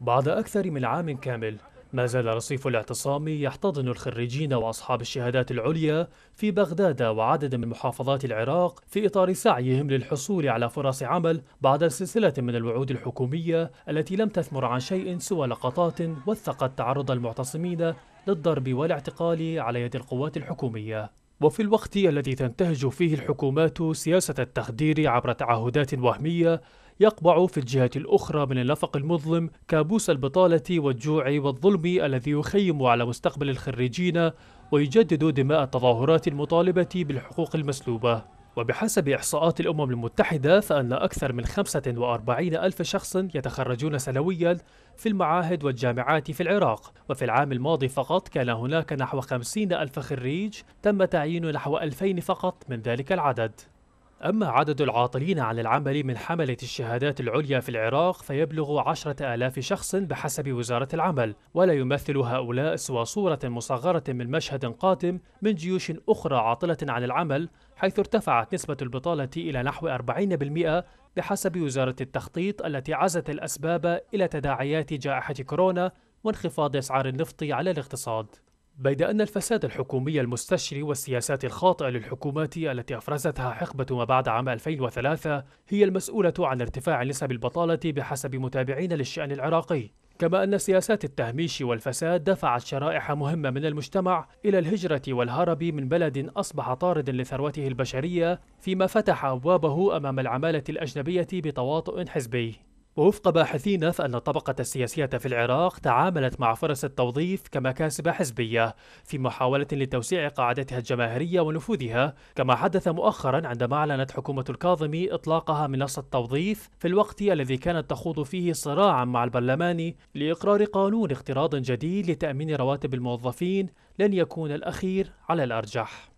بعد أكثر من عام كامل ما زال رصيف الاعتصام يحتضن الخريجين وأصحاب الشهادات العليا في بغداد وعدد من محافظات العراق في إطار سعيهم للحصول على فرص عمل بعد سلسلة من الوعود الحكومية التي لم تثمر عن شيء سوى لقطات وثقت تعرض المعتصمين للضرب والاعتقال على يد القوات الحكومية وفي الوقت الذي تنتهج فيه الحكومات سياسة التخدير عبر تعهدات وهمية يقبع في الجهة الأخرى من النفق المظلم كابوس البطالة والجوع والظلم الذي يخيم على مستقبل الخريجين ويجدد دماء التظاهرات المطالبة بالحقوق المسلوبة وبحسب إحصاءات الأمم المتحدة فأن أكثر من 45 ألف شخص يتخرجون سنويا في المعاهد والجامعات في العراق وفي العام الماضي فقط كان هناك نحو 50 ألف خريج تم تعيين نحو 2000 فقط من ذلك العدد أما عدد العاطلين عن العمل من حملة الشهادات العليا في العراق فيبلغ عشرة آلاف شخص بحسب وزارة العمل ولا يمثل هؤلاء سوى صورة مصغرة من مشهد قاتم من جيوش أخرى عاطلة عن العمل حيث ارتفعت نسبة البطالة إلى نحو 40% بحسب وزارة التخطيط التي عزت الأسباب إلى تداعيات جائحة كورونا وانخفاض أسعار النفط على الاقتصاد بيد أن الفساد الحكومي المستشري والسياسات الخاطئة للحكومات التي أفرزتها حقبة ما بعد عام 2003 هي المسؤولة عن ارتفاع نسب البطالة بحسب متابعين للشأن العراقي كما أن سياسات التهميش والفساد دفعت شرائح مهمة من المجتمع إلى الهجرة والهرب من بلد أصبح طارد لثروته البشرية فيما فتح أبوابه أمام العمالة الأجنبية بتواطؤ حزبي ووفق باحثين فإن الطبقة السياسية في العراق تعاملت مع فرص التوظيف كمكاسب حزبية في محاولة لتوسيع قاعدتها الجماهيرية ونفوذها كما حدث مؤخرا عندما أعلنت حكومة الكاظمي إطلاقها منصة توظيف في الوقت الذي كانت تخوض فيه صراعا مع البرلمان لإقرار قانون اقتراض جديد لتأمين رواتب الموظفين لن يكون الأخير على الأرجح